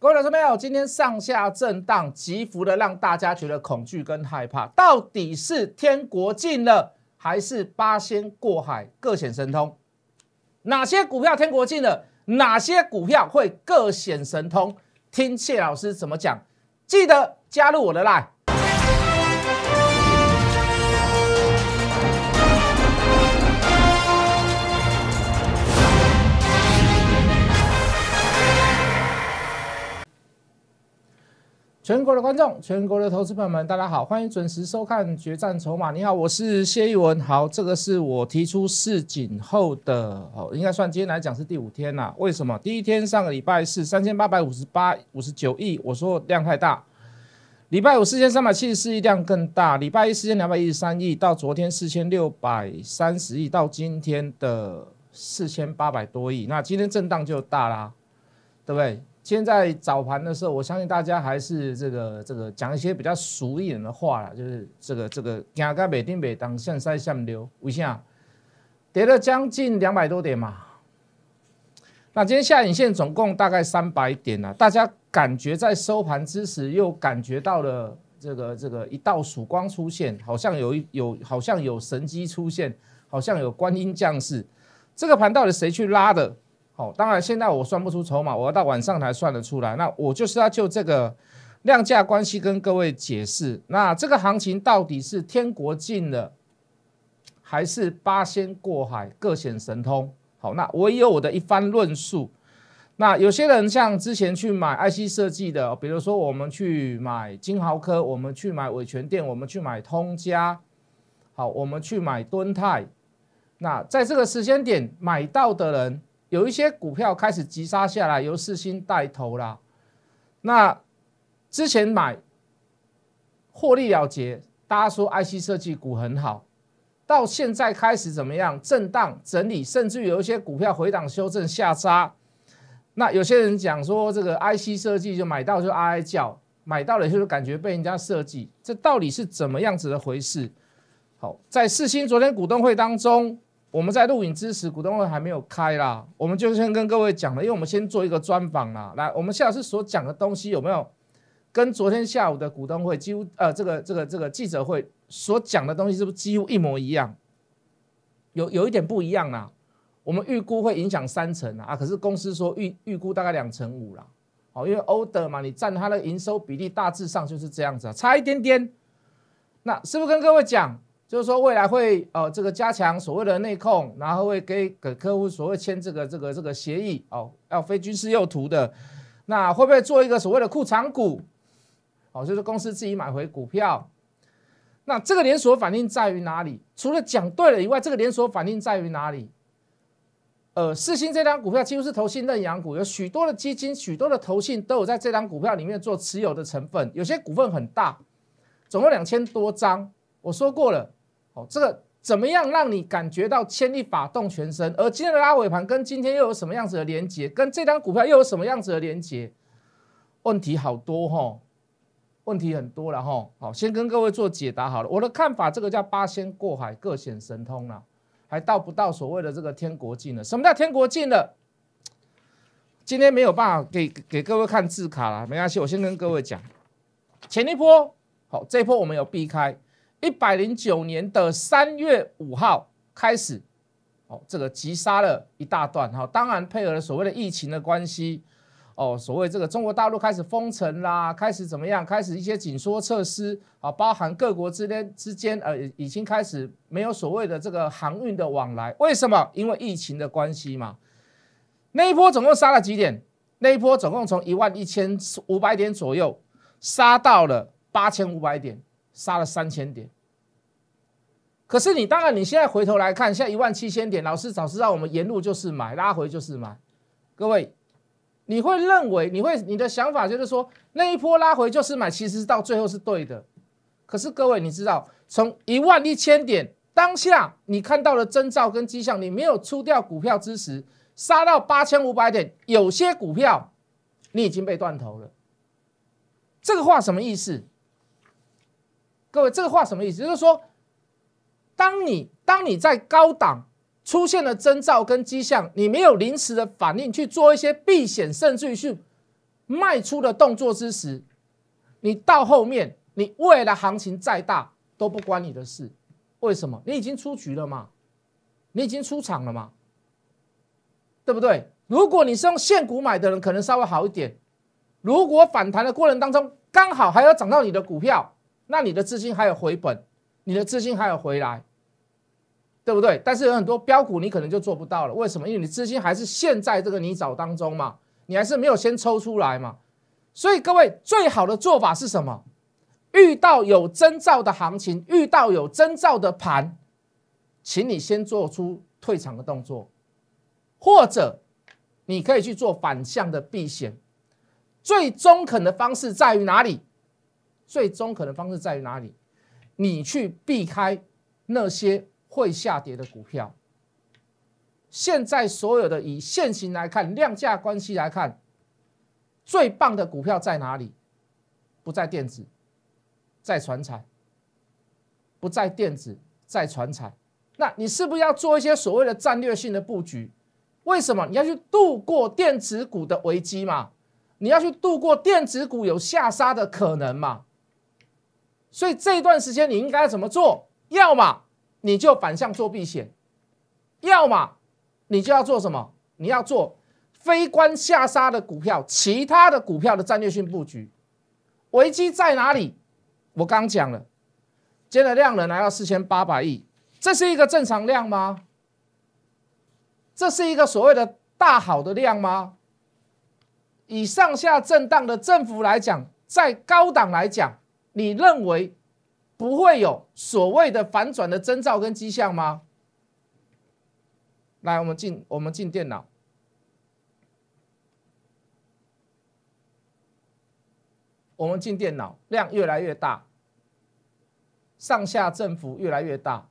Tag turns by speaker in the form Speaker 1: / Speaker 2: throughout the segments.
Speaker 1: 各位老师朋友，今天上下震荡，急幅的让大家觉得恐惧跟害怕。到底是天国近了，还是八仙过海各显神通？哪些股票天国近了？哪些股票会各显神通？听谢老师怎么讲？记得加入我的 line。全国的观众，全国的投资朋友们，大家好，欢迎准时收看《决战筹码》。你好，我是谢玉文。好，这个是我提出市井后的，哦，应该算今天来讲是第五天啦。为什么？第一天上个礼拜是三千八百五十八五十九亿，我说量太大。礼拜五四千三百七十四亿量更大，礼拜一四千两百一十三亿，到昨天四千六百三十亿，到今天的四千八百多亿，那今天震荡就大啦，对不对？现在早盘的时候，我相信大家还是这个这个讲一些比较俗一点的话了，就是这个这个京 a 北丁北当现西向流一下，跌了将近两百多点嘛。那今天下影线总共大概三百点了，大家感觉在收盘之时又感觉到了这个这个一道曙光出现，好像有一有好像有神机出现，好像有观音降世。这个盘到底谁去拉的？好，当然现在我算不出筹码，我要到晚上才算得出来。那我就是要就这个量价关系跟各位解释，那这个行情到底是天国境了，还是八仙过海各显神通？好，那我也有我的一番论述。那有些人像之前去买 IC 设计的，比如说我们去买金豪科，我们去买伟诠店，我们去买通家，好，我们去买敦泰。那在这个时间点买到的人。有一些股票开始急杀下来，由四星带头啦。那之前买获利了结，大家说 IC 设计股很好，到现在开始怎么样？震荡整理，甚至有一些股票回档修正下杀。那有些人讲说这个 IC 设计就买到就哀叫，买到了就是感觉被人家设计，这到底是怎么样子的回事？好，在四星昨天股东会当中。我们在录影之时，股东会还没有开啦，我们就先跟各位讲了，因为我们先做一个专访啦。来，我们下次所讲的东西有没有跟昨天下午的股东会几乎呃这个这个这个记者会所讲的东西是不是几乎一模一样？有有一点不一样啦，我们预估会影响三成啊，可是公司说预预估大概两成五啦。好，因为 order 嘛，你占它的营收比例大致上就是这样子，差一点点。那是不是跟各位讲？就是说，未来会呃，这个加强所谓的内控，然后会给给客户所谓签这个这个这个协议哦，要非军事用途的，那会不会做一个所谓的库藏股？哦，就是公司自己买回股票。那这个连锁反应在于哪里？除了讲对了以外，这个连锁反应在于哪里？呃，四星这张股票几乎是投信认养股，有许多的基金、许多的投信都有在这张股票里面做持有的成分，有些股份很大，总共两千多张。我说过了。哦，这个怎么样让你感觉到牵一发动全身？而今天的拉尾盘跟今天又有什么样子的连接？跟这张股票又有什么样子的连接？问题好多哈，问题很多了哈。好，先跟各位做解答好了。我的看法，这个叫八仙过海各显神通了，还到不到所谓的这个天国境了？什么叫天国境了？今天没有办法给给各位看字卡了，没关系，我先跟各位讲，前一波好，这一波我们有避开。一百零九年的三月五号开始，哦，这个急杀了一大段哈，当然配合了所谓的疫情的关系，哦，所谓这个中国大陆开始封城啦，开始怎么样，开始一些紧缩措施啊，包含各国之间之间呃，已经开始没有所谓的这个航运的往来，为什么？因为疫情的关系嘛。那一波总共杀了几点？那一波总共从一万一千五百点左右杀到了八千五百点。杀了三千点，可是你当然你现在回头来看，现在一万七千点，老师早知道我们沿路就是买，拉回就是买。各位，你会认为你会你的想法就是说那一波拉回就是买，其实到最后是对的。可是各位你知道，从一万一千点当下你看到的征兆跟迹象，你没有出掉股票之时，杀到八千五百点，有些股票你已经被断头了。这个话什么意思？各位，这个话什么意思？就是说，当你当你在高档出现了征兆跟迹象，你没有临时的反应去做一些避险，甚至于卖出的动作之时，你到后面，你未来行情再大都不关你的事。为什么？你已经出局了嘛，你已经出场了嘛，对不对？如果你是用现股买的，人，可能稍微好一点。如果反弹的过程当中，刚好还要涨到你的股票。那你的资金还有回本，你的资金还有回来，对不对？但是有很多标股，你可能就做不到了。为什么？因为你资金还是陷在这个泥沼当中嘛，你还是没有先抽出来嘛。所以各位，最好的做法是什么？遇到有征兆的行情，遇到有征兆的盘，请你先做出退场的动作，或者你可以去做反向的避险。最中肯的方式在于哪里？最终可能方式在于哪里？你去避开那些会下跌的股票。现在所有的以现形来看，量价关系来看，最棒的股票在哪里？不在电子，在船产。不在电子，在船产。那你是不是要做一些所谓的战略性的布局？为什么你要去度过电子股的危机嘛？你要去度过电子股有下杀的可能嘛？所以这段时间你应该怎么做？要么你就反向做避险，要么你就要做什么？你要做非关下杀的股票，其他的股票的战略性布局。危机在哪里？我刚讲了，今天的量能来到四千八百亿，这是一个正常量吗？这是一个所谓的大好的量吗？以上下震荡的振幅来讲，在高档来讲。你认为不会有所谓的反转的征兆跟迹象吗？来，我们进我们进电脑，我们进电脑量越来越大，上下振幅越来越大，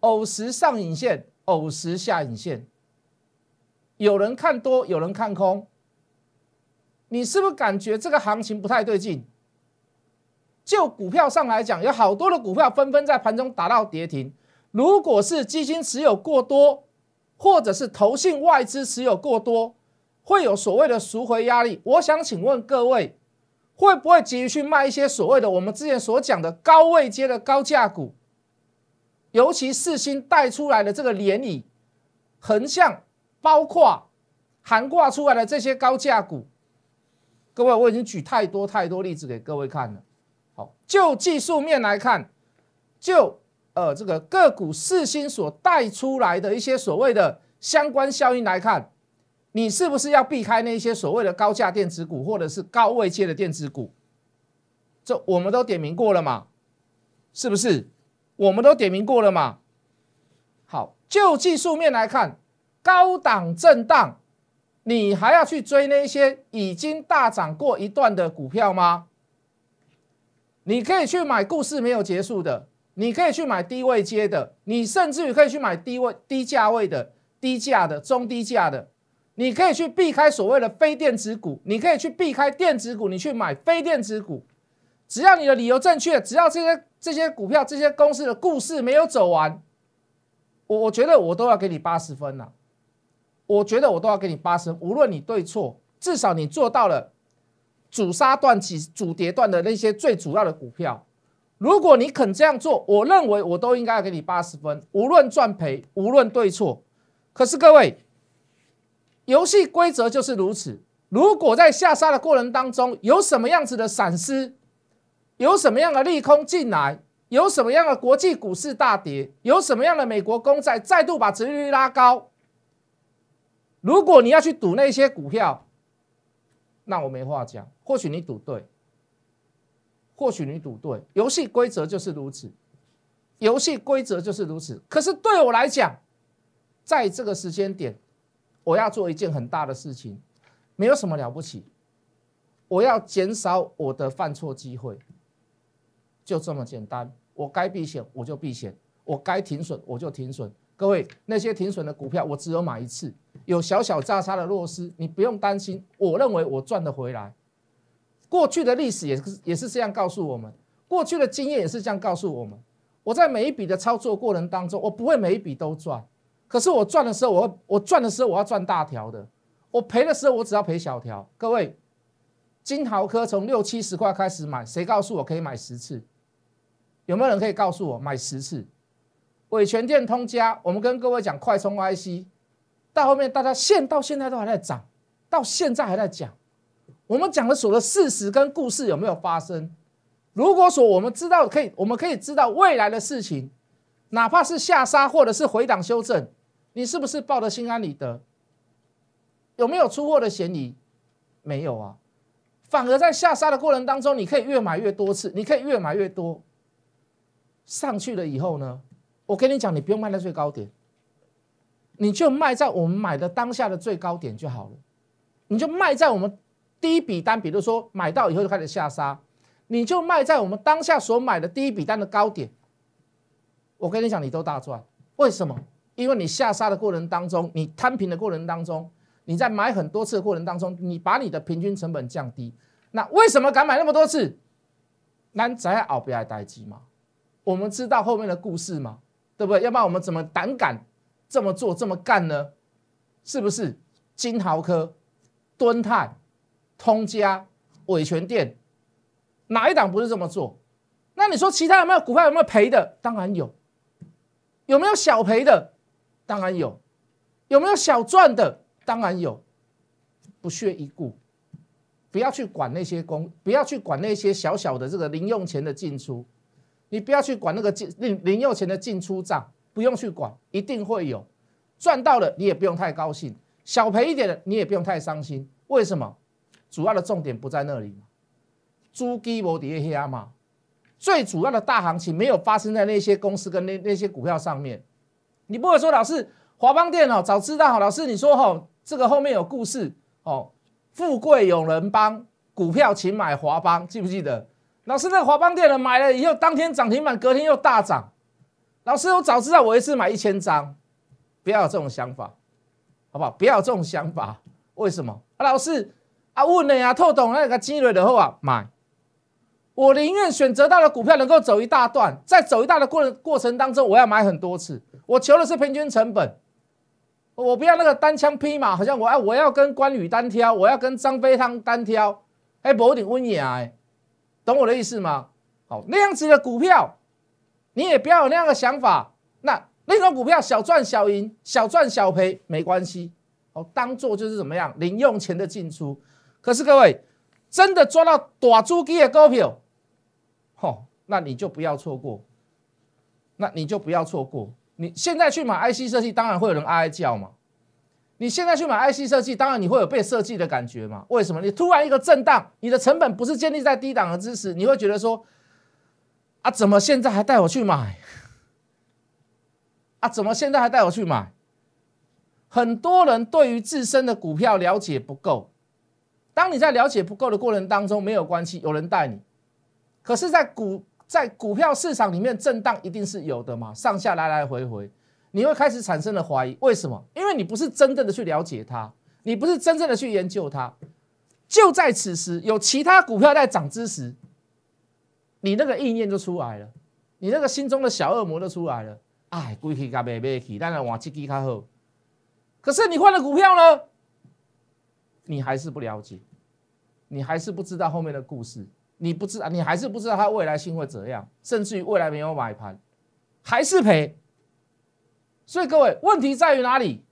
Speaker 1: 偶时上影线，偶时下影线，有人看多，有人看空，你是不是感觉这个行情不太对劲？就股票上来讲，有好多的股票纷纷在盘中打到跌停。如果是基金持有过多，或者是投信外资持有过多，会有所谓的赎回压力。我想请问各位，会不会急于去卖一些所谓的我们之前所讲的高位阶的高价股？尤其四星带出来的这个涟漪，横向包括含挂出来的这些高价股，各位我已经举太多太多例子给各位看了。好，就技术面来看，就呃这个个股四星所带出来的一些所谓的相关效应来看，你是不是要避开那些所谓的高价电子股或者是高位阶的电子股？这我们都点名过了嘛？是不是？我们都点名过了嘛？好，就技术面来看，高档震荡，你还要去追那些已经大涨过一段的股票吗？你可以去买故事没有结束的，你可以去买低位接的，你甚至于可以去买低位低价位的低价的中低价的，你可以去避开所谓的非电子股，你可以去避开电子股，你去买非电子股，只要你的理由正确，只要这些这些股票这些公司的故事没有走完，我我觉得我都要给你八十分了，我觉得我都要给你八分，无论你对错，至少你做到了。主杀段起、主跌段的那些最主要的股票，如果你肯这样做，我认为我都应该要给你八十分，无论赚赔，无论对错。可是各位，游戏规则就是如此。如果在下杀的过程当中有什么样子的闪失，有什么样的利空进来，有什么样的国际股市大跌，有什么样的美国公债再度把殖利率拉高，如果你要去赌那些股票，那我没话讲。或许你赌对，或许你赌对，游戏规则就是如此，游戏规则就是如此。可是对我来讲，在这个时间点，我要做一件很大的事情，没有什么了不起。我要减少我的犯错机会，就这么简单。我该避险我就避险，我该停损我就停损。各位，那些停损的股票我只有买一次，有小小炸差的落失，你不用担心。我认为我赚得回来。过去的历史也是也是这样告诉我们，过去的经验也是这样告诉我们。我在每一笔的操作过程当中，我不会每一笔都赚，可是我赚的时候，我我赚的时候我要赚大条的，我赔的时候我只要赔小条。各位，金豪科从六七十块开始买，谁告诉我可以买十次？有没有人可以告诉我买十次？伟全电通加，我们跟各位讲快充 IC，到后面大家现到现在都还在涨，到现在还在讲。我们讲的所的事实跟故事有没有发生？如果说我们知道可以，我们可以知道未来的事情，哪怕是下杀或者是回档修正，你是不是抱得心安理得？有没有出货的嫌疑？没有啊，反而在下杀的过程当中，你可以越买越多次，你可以越买越多。上去了以后呢，我跟你讲，你不用卖在最高点，你就卖在我们买的当下的最高点就好了，你就卖在我们。第一笔单，比如说买到以后就开始下杀，你就卖在我们当下所买的第一笔单的高点。我跟你讲，你都大赚。为什么？因为你下杀的过程当中，你摊平的过程当中，你在买很多次的过程当中，你把你的平均成本降低。那为什么敢买那么多次？难在熬不挨待机吗？我们知道后面的故事吗？对不对？要不然我们怎么胆敢这么做、这么干呢？是不是？金豪科、敦泰。通家、伟权店，哪一档不是这么做？那你说其他有没有股票有没有赔的？当然有。有没有小赔的？当然有。有没有小赚的？当然有。不屑一顾，不要去管那些公，不要去管那些小小的这个零用钱的进出。你不要去管那个进零零用钱的进出账，不用去管，一定会有。赚到了你也不用太高兴，小赔一点的你也不用太伤心。为什么？主要的重点不在那里，猪鸡摩底黑鸭嘛，最主要的大行情没有发生在那些公司跟那那些股票上面。你不会说老师华邦电脑早知道老师你说哦，这个后面有故事哦，富贵有人帮，股票请买华邦，记不记得？老师那华邦电脑买了以后，当天涨停板，隔天又大涨。老师，我早知道，我一次买一千张，不要有这种想法，好不好？不要有这种想法，为什么？老师。啊，雾嫩啊，透懂那个积累的后啊，买。我宁愿选择到了股票能够走一大段，在走一大段的过过程当中，我要买很多次。我求的是平均成本，我不要那个单枪匹马，好像我哎，我要跟关羽单挑，我要跟张飞他们单挑，哎，一点温雅哎，懂我的意思吗？好，那样子的股票，你也不要有那样的想法。那那种股票小赚小赢，小赚小赔没关系，好，当做就是怎么样，零用钱的进出。可是各位，真的抓到大猪鸡的股票，吼，那你就不要错过。那你就不要错过。你现在去买 IC 设计，当然会有人哀叫嘛。你现在去买 IC 设计，当然你会有被设计的感觉嘛？为什么？你突然一个震荡，你的成本不是建立在低档的知识，你会觉得说：啊，怎么现在还带我去买？啊，怎么现在还带我去买？很多人对于自身的股票了解不够。当你在了解不够的过程当中，没有关系，有人带你。可是，在股在股票市场里面震荡一定是有的嘛，上下来来回回，你会开始产生了怀疑，为什么？因为你不是真正的去了解它，你不是真正的去研究它。就在此时，有其他股票在涨之时，你那个意念就出来了，你那个心中的小恶魔就出来了。哎，贵气咖贝贝去，当然换七吉较好。可是你换了股票呢？你还是不了解，你还是不知道后面的故事，你不知道，你还是不知道它未来性会怎样，甚至于未来没有买盘，还是赔。所以各位，问题在于哪里？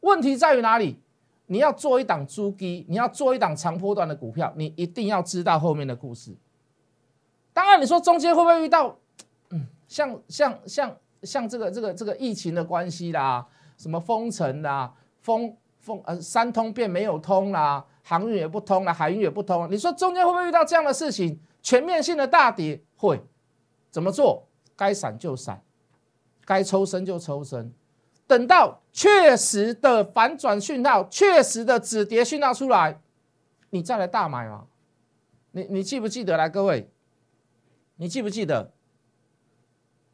Speaker 1: 问题在于哪里？你要做一档猪基，你要做一档长波段的股票，你一定要知道后面的故事。当然，你说中间会不会遇到，嗯，像像像像这个这个这个疫情的关系啦，什么封城啦，封。风呃，三通便没有通了，航运也不通了，海运也不通了。你说中间会不会遇到这样的事情？全面性的大跌会怎么做？该闪就闪，该抽身就抽身。等到确实的反转讯号，确实的止跌讯号出来，你再来大买嘛。你你记不记得来各位？你记不记得？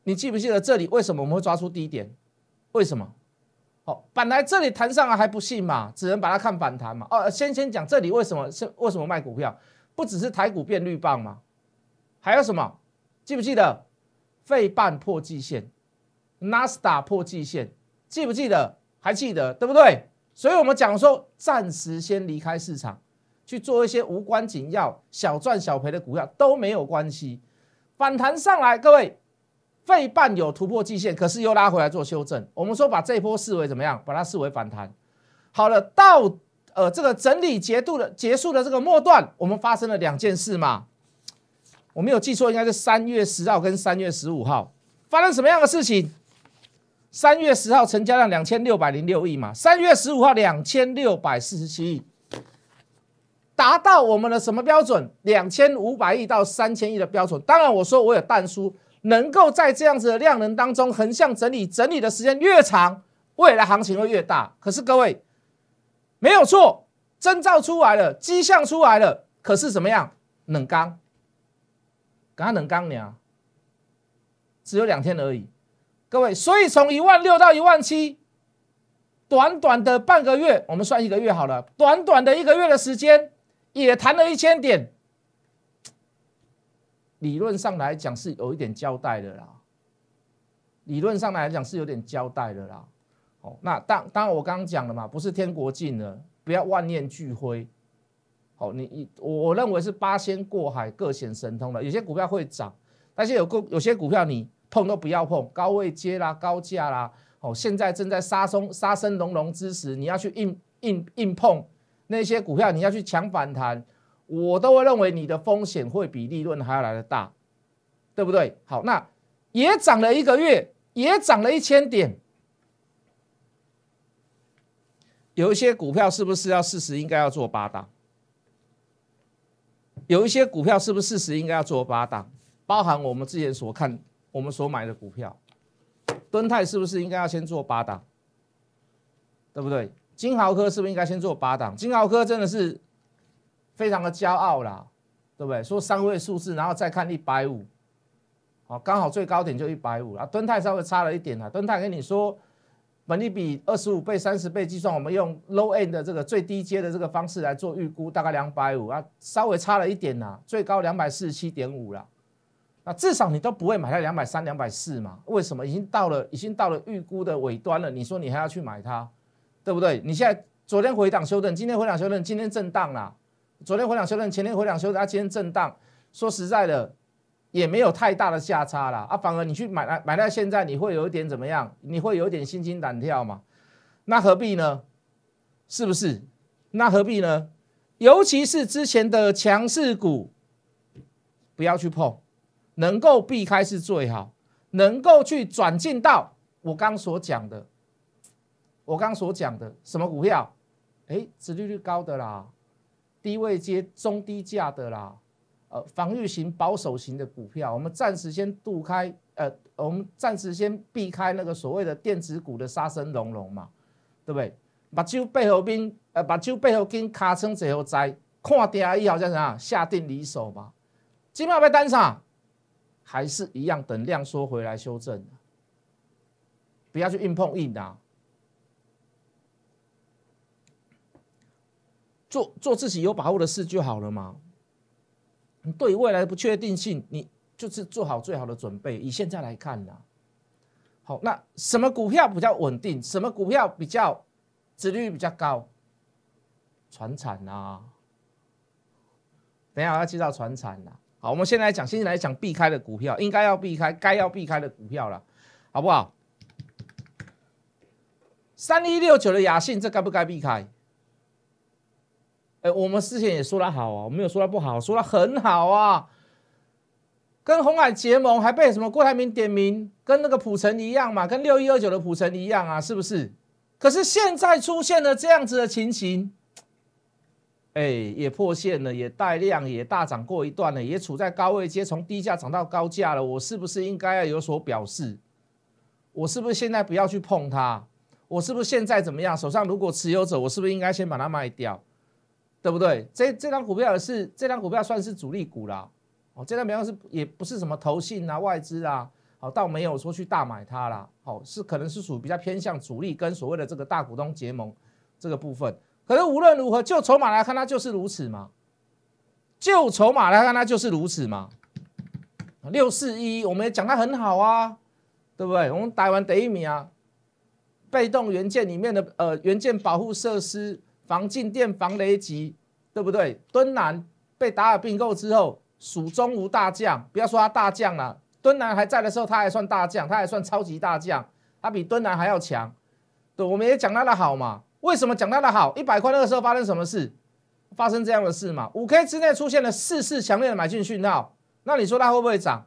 Speaker 1: 你记不记得这里为什么我们会抓出低点？为什么？哦，本来这里弹上来还不信嘛，只能把它看反弹嘛。哦，先先讲这里为什么是为什么卖股票，不只是台股变绿棒嘛，还有什么？记不记得？费半破季线 n a s t 破季线，记不记得？还记得对不对？所以我们讲说，暂时先离开市场，去做一些无关紧要、小赚小赔的股票都没有关系。反弹上来，各位。费半有突破季线，可是又拉回来做修正。我们说把这一波视为怎么样？把它视为反弹。好了，到呃这个整理结度的结束的这个末段，我们发生了两件事嘛。我没有记错，应该是三月十号跟三月十五号发生什么样的事情？三月十号成交量两千六百零六亿嘛，三月十五号两千六百四十七亿，达到我们的什么标准？两千五百亿到三千亿的标准。当然，我说我有淡书。能够在这样子的量能当中横向整理，整理的时间越长，未来行情会越大。可是各位没有错，征兆出来了，迹象出来了，可是怎么样？冷刚，刚冷刚你只有两天而已，各位，所以从一万六到一万七，短短的半个月，我们算一个月好了，短短的一个月的时间，也谈了一千点。理论上来讲是有一点交代的啦，理论上来讲是有点交代的啦。哦，那当当然我刚刚讲了嘛，不是天国尽了，不要万念俱灰。哦，你你我认为是八仙过海，各显神通了。有些股票会涨，但是有股有些股票你碰都不要碰，高位接啦，高价啦。哦，现在正在杀松杀声隆隆之时，你要去硬硬硬碰那些股票，你要去抢反弹。我都会认为你的风险会比利润还要来的大，对不对？好，那也涨了一个月，也涨了一千点，有一些股票是不是要事实应该要做八档？有一些股票是不是事实应该要做八档？包含我们之前所看我们所买的股票，敦泰是不是应该要先做八档？对不对？金豪科是不是应该先做八档？金豪科真的是。非常的骄傲啦，对不对？说三位数字，然后再看一百五，好，刚好最高点就一百五啊。敦泰稍微差了一点啦。敦泰跟你说，本利比二十五倍、三十倍计算，我们用 low end 的这个最低阶的这个方式来做预估，大概两百五啊，稍微差了一点啦。最高两百四十七点五啦。那至少你都不会买在两百三、两百四嘛？为什么？已经到了，已经到了预估的尾端了。你说你还要去买它，对不对？你现在昨天回档修正，今天回档修正，今天震荡了。昨天回两修的，前天回两修的，它今天震荡。说实在的，也没有太大的下差了啊。反而你去买来买来，现在你会有一点怎么样？你会有点心惊胆跳嘛？那何必呢？是不是？那何必呢？尤其是之前的强势股，不要去碰，能够避开是最好。能够去转进到我刚所讲的，我刚所讲的什么股票？哎，殖利率高的啦。低位接中低价的啦，呃，防御型、保守型的股票，我们暂时先渡开，呃，我们暂时先避开那个所谓的电子股的杀身隆隆嘛，对不对？把酒背后边，呃，目睭背后跟卡窗最后摘，看定以后叫啥？下定离手嘛，今上被单上，还是一样等量缩回来修正不要去硬碰硬打。做做自己有把握的事就好了嘛。对于未来的不确定性，你就是做好最好的准备。以现在来看呢，好，那什么股票比较稳定？什么股票比较值率比较高？船产啊，等一下要介绍船产了。好，我们先来讲，先来讲避开的股票，应该要避开，该要避开的股票了，好不好？三一六九的雅信，这该不该避开？哎，我们之前也说它好啊，我没有说它不好，说它很好啊。跟红海结盟，还被什么郭台铭点名，跟那个普城一样嘛，跟六一二九的普城一样啊，是不是？可是现在出现了这样子的情形，哎，也破线了，也带量，也大涨过一段了，也处在高位阶，从低价涨到高价了，我是不是应该要有所表示？我是不是现在不要去碰它？我是不是现在怎么样？手上如果持有者，我是不是应该先把它卖掉？对不对？这这张股票是这张股票算是主力股啦，哦，这张股票是也不是什么投信啊、外资啊，好，倒没有说去大买它啦，好，是可能是属比较偏向主力跟所谓的这个大股东结盟这个部分。可是无论如何，就筹码来看，它就是如此嘛。就筹码来看，它就是如此嘛。六四一，我们也讲它很好啊，对不对？我们打完第一名啊，被动元件里面的呃元件保护设施。防静电、防雷击，对不对？敦南被达尔并购之后，蜀中无大将，不要说他大将了，敦南还在的时候，他还算大将，他还算超级大将，他比敦南还要强。对，我们也讲他的好嘛？为什么讲他的好？一百块那个时候发生什么事？发生这样的事嘛？五 K 之内出现了四次强烈的买进讯号，那你说它会不会涨？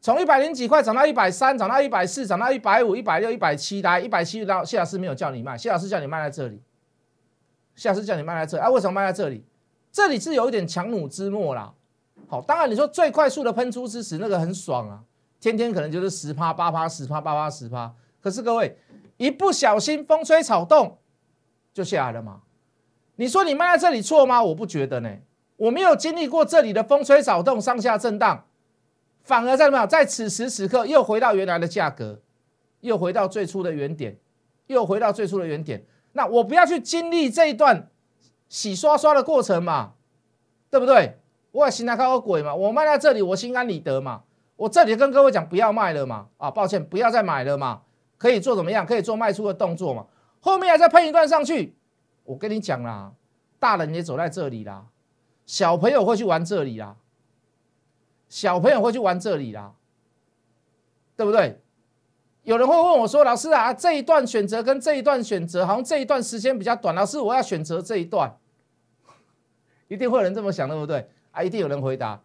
Speaker 1: 从一百零几块涨到一百三，涨到一百四，涨到一百五、一百六、一百七，来一百七到谢老师没有叫你卖，谢老师叫你卖在这里。下次叫你卖在这里，哎，为什么卖在这里？这里是有一点强弩之末啦。好，当然你说最快速的喷出之时，那个很爽啊，天天可能就是十趴八趴十趴八趴十趴。可是各位一不小心风吹草动就下来了嘛。你说你卖在这里错吗？我不觉得呢。我没有经历过这里的风吹草动、上下震荡，反而在什么，在此时此刻又回到原来的价格，又回到最初的原点，又回到最初的原点。那我不要去经历这一段洗刷刷的过程嘛，对不对？我也心态搞搞鬼嘛，我卖在这里，我心安理得嘛。我这里跟各位讲，不要卖了嘛，啊，抱歉，不要再买了嘛，可以做怎么样？可以做卖出的动作嘛。后面再喷一段上去，我跟你讲啦，大人也走在这里啦，小朋友会去玩这里啦，小朋友会去玩这里啦，对不对？有人会问我说：“老师啊，这一段选择跟这一段选择，好像这一段时间比较短。老师，我要选择这一段。”一定会有人这么想，对不对？啊，一定有人回答：“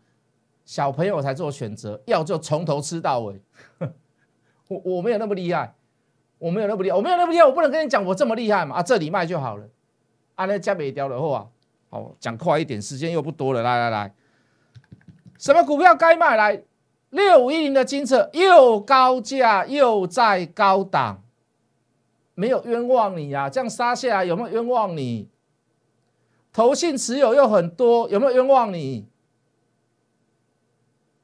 Speaker 1: 小朋友才做选择，要就从头吃到尾。”我我没有那么厉害，我没有那么厉害，我没有那么厉害，我不能跟你讲我这么厉害嘛！啊，这里卖就好了，啊，那加北雕的货，好，讲快一点，时间又不多了，来来来，什么股票该卖来？六五一零的金策又高价又在高档，没有冤枉你呀？这样杀下来有没有冤枉你？投信持有又很多，有没有冤枉你？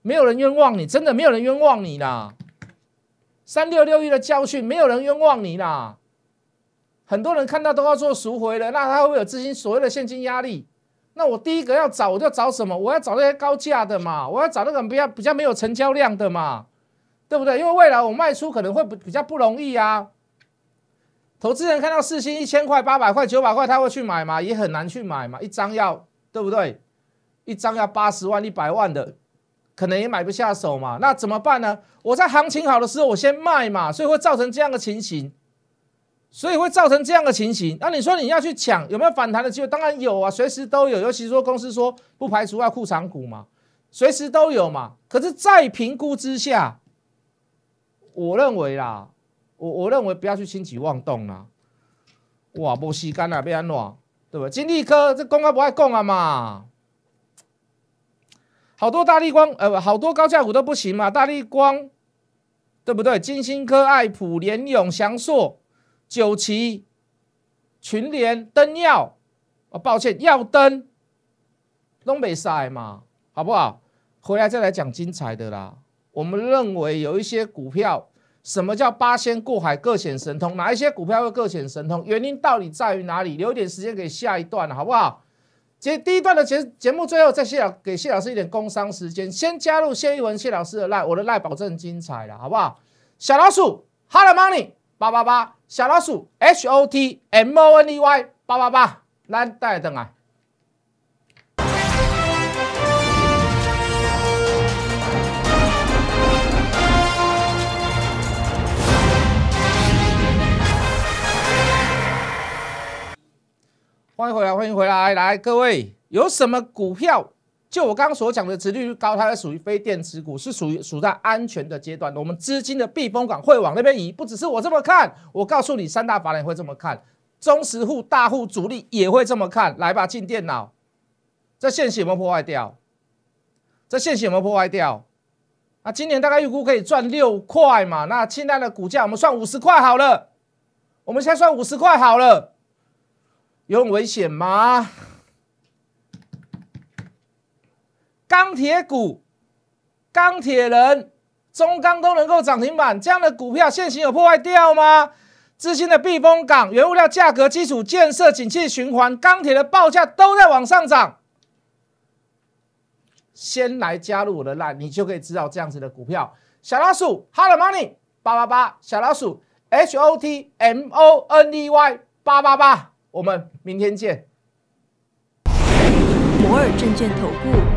Speaker 1: 没有人冤枉你，真的没有人冤枉你啦。三六六一的教训，没有人冤枉你啦。很多人看到都要做赎回了，那他会有资金所谓的现金压力。那我第一个要找，我就找什么？我要找那些高价的嘛，我要找那个比较比较没有成交量的嘛，对不对？因为未来我卖出可能会比比较不容易啊。投资人看到四星一千块、八百块、九百块，他会去买吗？也很难去买嘛，一张要对不对？一张要八十万、一百万的，可能也买不下手嘛。那怎么办呢？我在行情好的时候我先卖嘛，所以会造成这样的情形。所以会造成这样的情形，那你说你要去抢有没有反弹的机会？当然有啊，随时都有，尤其说公司说不排除要库藏股嘛，随时都有嘛。可是再评估之下，我认为啦，我我认为不要去轻举妄动啦。哇，没时间了，贝安诺，对不？金利科这公开不爱讲了嘛，好多大立光，呃，好多高价股都不行嘛，大立光，对不对？金星科、爱普联、永祥硕。酒旗、群联、登耀，啊，抱歉，耀登，东北赛嘛，好不好？回来再来讲精彩的啦。我们认为有一些股票，什么叫八仙过海，各显神通？哪一些股票会各显神通？原因到底在于哪里？留点时间给下一段好不好？节第一段的节节目最后再谢老给谢老师一点工商时间，先加入谢义文谢老师的赖，我的赖保证精彩了，好不好？小老鼠，Hello Money。八八八，小老鼠，H O T M O N E Y，八八八，蓝带家等啊！欢迎回来，欢迎回来，来各位，有什么股票？就我刚刚所讲的，殖利率高，它是属于非电池股，是属于处在安全的阶段。我们资金的避风港会往那边移，不只是我这么看，我告诉你，三大法人会这么看，中实户、大户、主力也会这么看。来吧，进电脑，这线型有没有破坏掉？这线型有没有破坏掉？那今年大概预估可以赚六块嘛？那现在的股价我们算五十块好了，我们现在算五十块好了，有很危险吗？钢铁股、钢铁人、中钢都能够涨停板，这样的股票现行有破坏掉吗？资金的避风港、原物料价格、基础建设、景气循环、钢铁的报价都在往上涨。先来加入我的 line，你就可以知道这样子的股票。小老鼠，Hello Money 八八八，小老鼠 H O T M O N E Y 八八八，我们明天见。摩尔证券投顾。